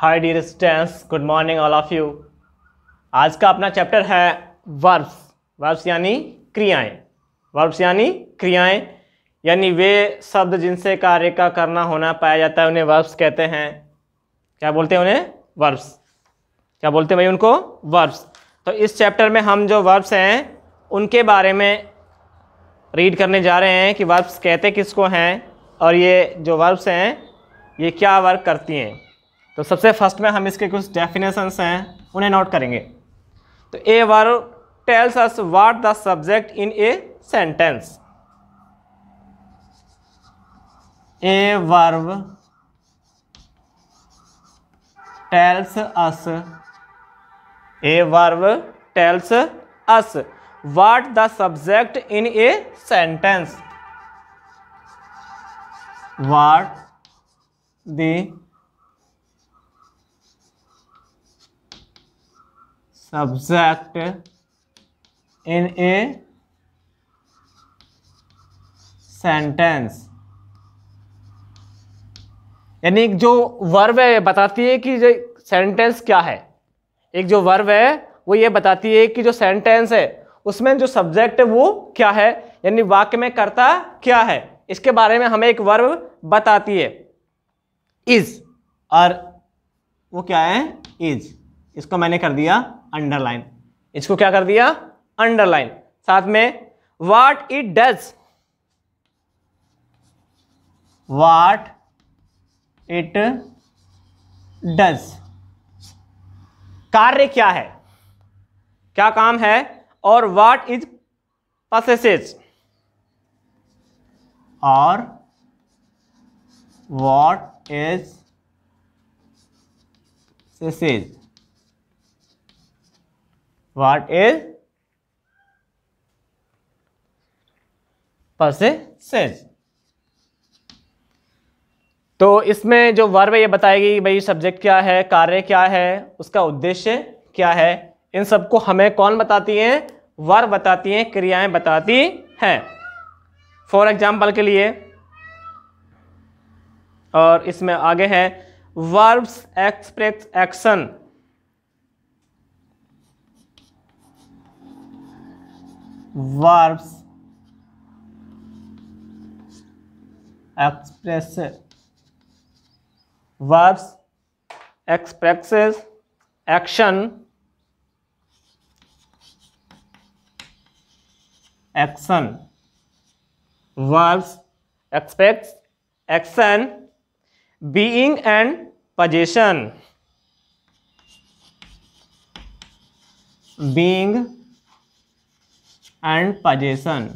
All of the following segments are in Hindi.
Hi dear stans good morning all of you आज का अपना चैप्टर है वर्ब्स वर्ब्स यानी क्रियाएं वर्ब्स यानी क्रियाएं यानी वे शब्द जिनसे कार्य का करना होना पाया जाता है उन्हें वर्ब्स कहते हैं क्या बोलते हैं उन्हें वर्ब्स क्या बोलते हैं भाई उनको वर्ब्स तो इस चैप्टर में हम जो वर्ब्स हैं उनके बारे में रीड करने जा रहे हैं कि वर्ब्स कहते किसको हैं और ये जो वर्ब्स हैं ये क्या वर्क करती हैं तो सबसे फर्स्ट में हम इसके कुछ डेफिनेशंस हैं उन्हें नोट करेंगे तो a verb tells us what the subject in a sentence a verb tells us a verb tells us what the subject in a sentence what the subject in a sentence यानी एक जो वर्ब है बताती है कि जो सेंटेंस क्या है एक जो वर्ब है वो ये बताती है कि जो सेंटेंस है उसमें जो सब्जेक्ट है वो क्या है यानी वाक्य में करता क्या है इसके बारे में हमें एक वर्ब बताती है इज और वो क्या है इज इसको मैंने कर दिया अंडरलाइन इसको क्या कर दिया अंडरलाइन साथ में what it does what it does कार्य क्या है क्या काम है और वाट इज पसेसेज और what is possesses what is possesses तो इसमें जो वर्व ये बताएगी भाई सब्जेक्ट क्या है कार्य क्या है उसका उद्देश्य क्या है इन सबको हमें कौन बताती हैं वर्व बताती हैं क्रियाएं बताती हैं फॉर एग्जाम्पल के लिए और इसमें आगे है verbs express action verbs express verbs expresses action action verbs expects action being and possession being and possession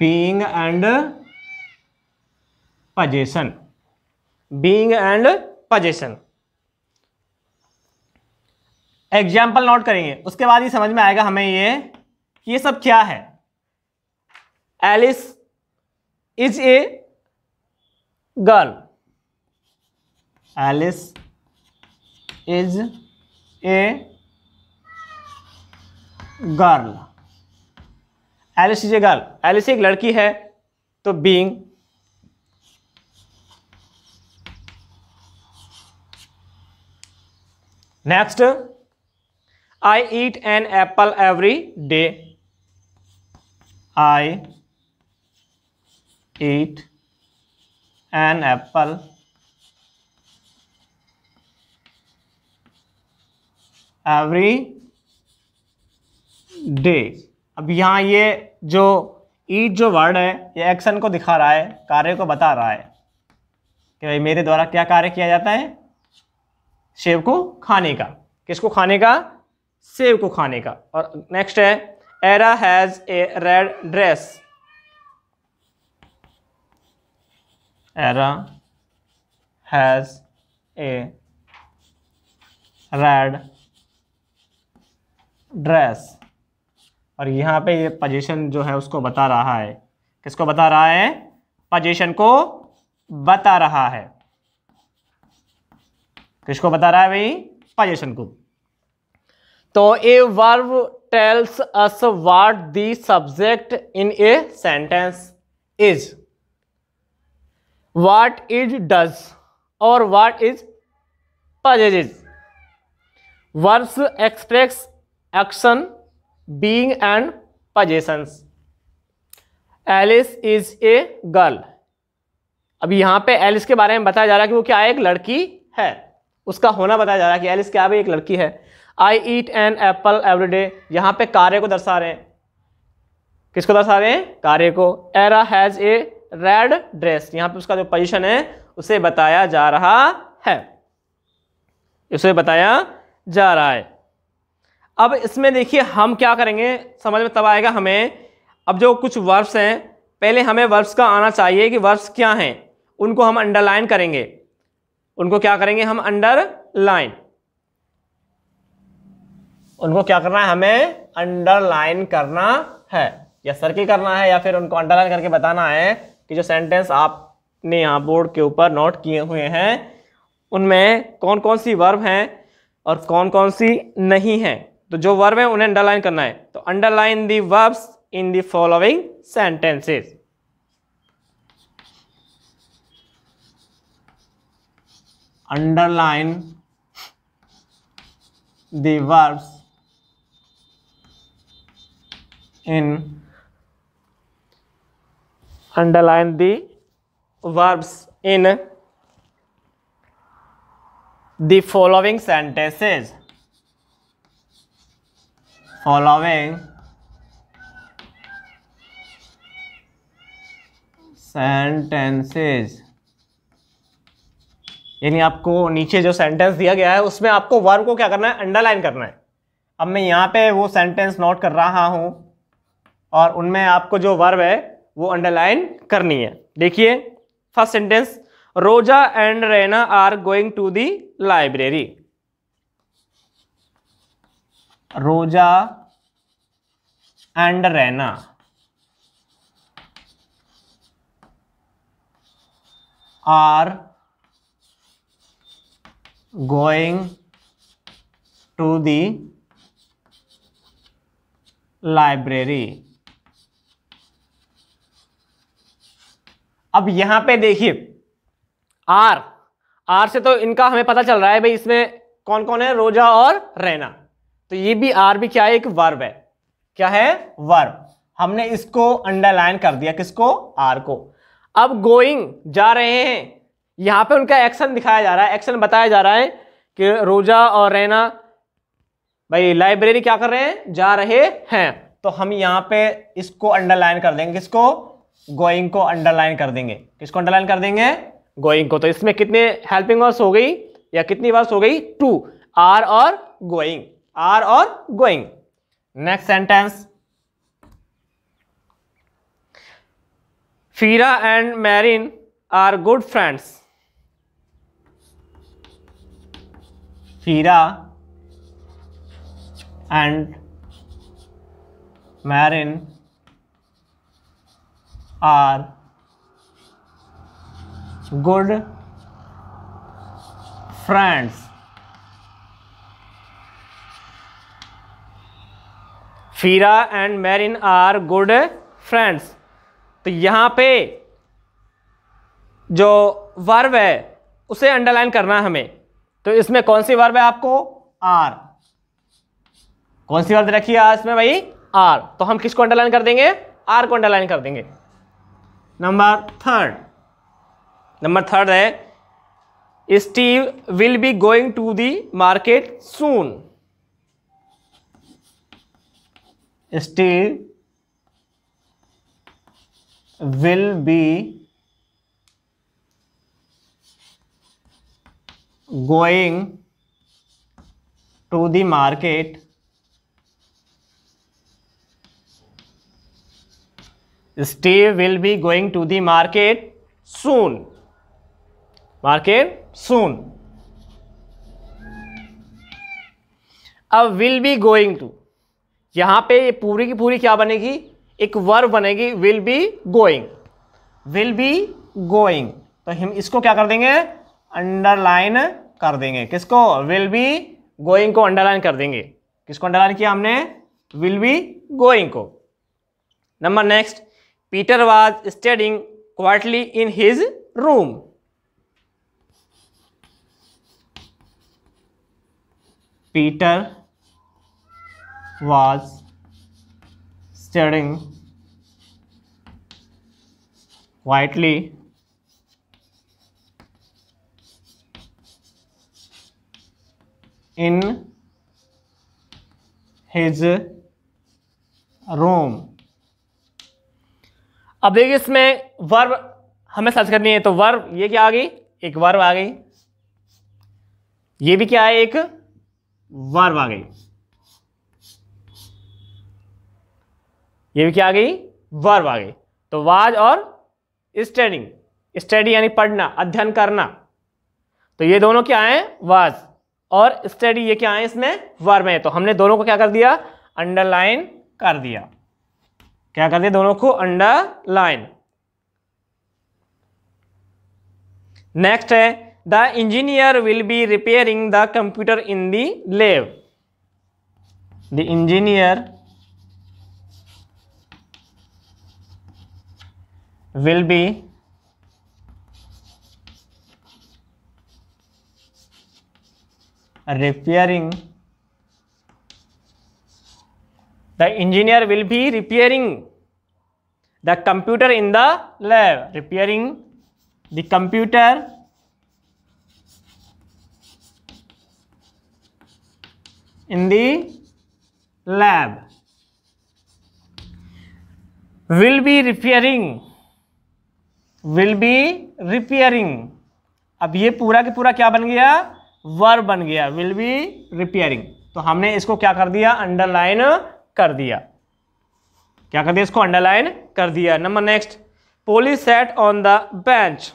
being and possession being and possession example note करेंगे उसके बाद ही समझ में आएगा हमें ये कि ये सब क्या है Alice is a girl Alice is a girl Alice is a girl Alice एक लड़की है तो being next I eat an apple every day I eat an apple every day अब यहाँ ये जो ईट जो वर्ड है ये एक्शन को दिखा रहा है कार्य को बता रहा है कि भाई मेरे द्वारा क्या कार्य किया जाता है सेब को खाने का किसको खाने का सेब को खाने का और नेक्स्ट है Era has a red dress Era has a red dress और यहाँ पे ये पोजीशन जो है उसको बता रहा है किसको बता रहा है पोजीशन को बता रहा है किसको बता रहा है भाई पोजीशन को तो a verb tells us what the subject in a sentence is what is does और what is possess verbs express action being and possessions Alice is a girl अब यहां पे एलिस के बारे में बताया जा रहा है कि वो क्या एक लड़की है उसका होना बताया जा रहा है कि एलिस क्या भी एक लड़की है I eat an apple every day यहां पर कार्य को दर्शा रहे हैं किसको दर्शा रहे हैं कार्य को Era has a red dress यहाँ पे उसका जो पोजीशन है उसे बताया जा रहा है उसे बताया जा रहा है अब इसमें देखिए हम क्या करेंगे समझ में तब आएगा हमें अब जो कुछ वर्ब्स हैं पहले हमें वर्ब्स का आना चाहिए कि वर्ब्स क्या हैं उनको हम अंडरलाइन करेंगे उनको क्या करेंगे हम अंडरलाइन उनको क्या करना है हमें अंडरलाइन करना है या सर्किल करना है या फिर उनको अंडरलाइन करके बताना है कि जो सेंटेंस आपने यहाँ बोर्ड के ऊपर नोट किए हुए हैं उनमें कौन कौन सी वर्ब हैं और कौन कौन सी नहीं हैं तो जो वर्ब है उन्हें अंडरलाइन करना है तो underline the verbs in the following sentences underline the verbs in underline the verbs in the following sentences following sentences यानी आपको नीचे जो सेंटेंस दिया गया है उसमें आपको वर्ब को क्या करना है अंडरलाइन करना है अब मैं यहाँ पे वो सेंटेंस नोट कर रहा हूँ और उनमें आपको जो वर्ब है वो अंडरलाइन करनी है देखिए first sentence Rosa and Rena are going to the library Rosa and Rena are going to the library अब यहां पे देखिए आर आर से तो इनका हमें पता चल रहा है भाई इसमें कौन कौन है रोजा और रैना तो ये भी आर भी क्या है एक वर्ब है क्या है वर्ब हमने इसको अंडरलाइन कर दिया किसको आर को अब गोइंग जा रहे हैं यहां पे उनका एक्शन दिखाया जा रहा है एक्शन बताया जा रहा है कि रोजा और रैना भाई लाइब्रेरी क्या कर रहे हैं जा रहे हैं तो हम यहां पे इसको अंडरलाइन कर देंगे किसको गोइंग को अंडरलाइन कर देंगे किसको अंडरलाइन कर देंगे गोइंग को तो इसमें कितने हेल्पिंग वर्स हो गई या कितनी वर्स हो गई टू आर और going are or going. Next sentence. Fira and Marin are good friends. Fira and Marin are good friends. Fira and Marin are good friends तो यहाँ पे जो वर्ब है उसे अंडरलाइन करना है हमें तो इसमें कौन सी वर्ब है आपको आर कौन सी वर्ब रखी है इसमें भाई आर तो हम किसको अंडरलाइन कर देंगे आर को अंडरलाइन कर देंगे नंबर थर्ड नंबर थर्ड है Steve will be going to the market soon steel will be going to the market steel will be going to the market soon market soon a will be going to यहां पे पूरी की पूरी क्या बनेगी एक वर्ब बनेगी will be going will be going तो हम इसको क्या कर देंगे अंडरलाइन कर देंगे किसको विल बी गोइंग को अंडरलाइन कर देंगे किसको अंडरलाइन किया हमने विल बी गोइंग को number next Peter was studying quietly in his room Peter was staring quietly in his room अब देखिए इसमें वर्ब हमें सर्च करनी है तो वर्ब ये क्या आ गई एक वर्ब आ गई ये भी क्या है एक वर्ब आ गई ये भी क्या आ गई वर्व आ गई तो वाज और स्टडिंग स्टडी यानी पढ़ना अध्ययन करना तो ये दोनों क्या है वाज और स्टडी ये क्या है इसमें वर्व है तो हमने दोनों को क्या कर दिया अंडरलाइन कर दिया क्या कर दिया दोनों को अंडरलाइन नेक्स्ट है the engineer will be repairing the computer in the lab the engineer will be repairing the engineer will be repairing the computer in the lab repairing the computer in the lab will be repairing will be repairing अब ये पूरा के पूरा क्या बन गया वर्ब बन गया विल बी रिपेयरिंग तो हमने इसको क्या कर दिया अंडरलाइन कर दिया क्या कर दिया इसको अंडरलाइन कर दिया number next Polly sat on the bench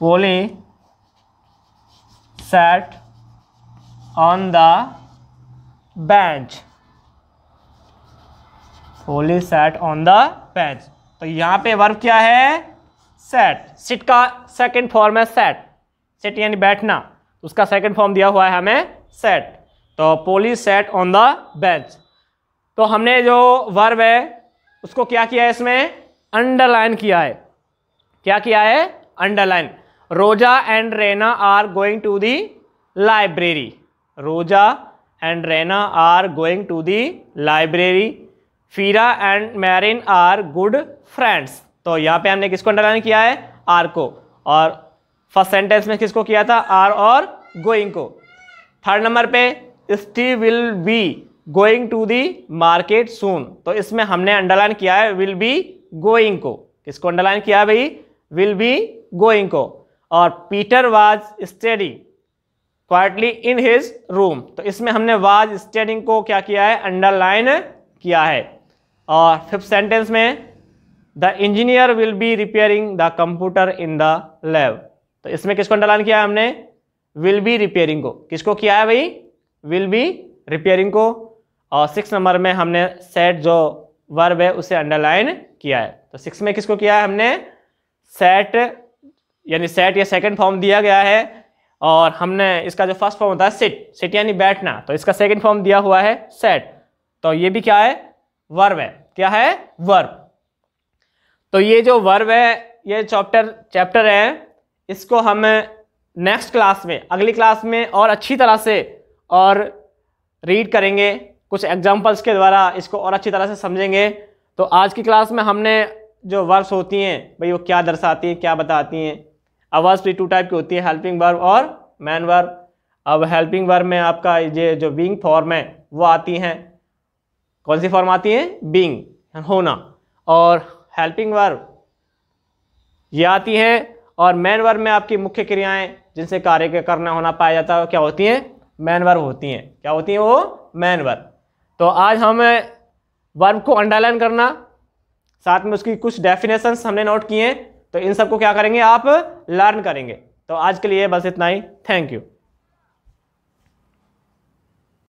Polly sat on the bench Holly sat on the bench तो यहाँ पे वर्ब क्या है सेट सिट का सेकंड फॉर्म है सेट सिट यानी बैठना उसका सेकंड फॉर्म दिया हुआ है हमें सेट तो Polly sat on the bench तो हमने जो वर्ब है उसको क्या किया है इसमें अंडरलाइन किया है क्या किया है underline Rosa and Rena are going to the library Rosa and Rena are going to the library Fira and Marin are good friends तो यहाँ पे हमने किसको अंडरलाइन किया है आर को और फर्स्ट सेंटेंस में किसको किया था आर और गोइंग को थर्ड नंबर पे Steve will be going to the market soon तो इसमें हमने अंडरलाइन किया है विल बी गोइंग को किसको अंडरलाइन किया है भाई विल बी गोइंग को और Peter was study quietly in his room तो इसमें हमने वाज स्टडिंग को क्या किया है अंडरलाइन किया है और फिफ्थ सेंटेंस में the engineer will be repairing the computer in the lab तो इसमें किसको अंडरलाइन किया है हमने विल बी रिपेयरिंग को किसको किया है भाई विल बी रिपेयरिंग को और सिक्स नंबर में हमने सेट जो वर्ब है उसे अंडरलाइन किया है तो सिक्स में किसको किया है हमने सेट यानी सेट या सेकंड फॉर्म दिया गया है और हमने इसका जो फर्स्ट फॉर्म होता है सिट सिट यानी बैठना तो इसका सेकंड फॉर्म दिया हुआ है सेट तो ये भी क्या है वर्व है क्या है वर्व तो ये जो वर्व है ये चैप्टर चैप्टर है इसको हम नेक्स्ट क्लास में अगली क्लास में और अच्छी तरह से और रीड करेंगे कुछ एग्जाम्पल्स के द्वारा इसको और अच्छी तरह से समझेंगे तो आज की क्लास में हमने जो वर्ब्स होती हैं भाई वो क्या दर्शाती हैं क्या बताती हैं आवाज़ भी टू टाइप की होती है हेल्पिंग वर्ब और मैन वर्ब अब हेल्पिंग वर्ब में आपका ये जो बींग फॉर्म है वो आती हैं कौन सी फॉर्म आती है बींग होना और हेल्पिंग वर्ब ये आती है और मैन वर्ब में आपकी मुख्य क्रियाएं जिनसे कार्य के करना होना पाया जाता है क्या होती हैं मैन वर्ब होती हैं क्या होती हैं वो मैन वर्ब तो आज हम वर्ब को अंडरलाइन करना साथ में उसकी कुछ डेफिनेशन हमने नोट किए हैं तो इन सबको क्या करेंगे आप लर्न करेंगे तो आज के लिए बस इतना ही थैंक यू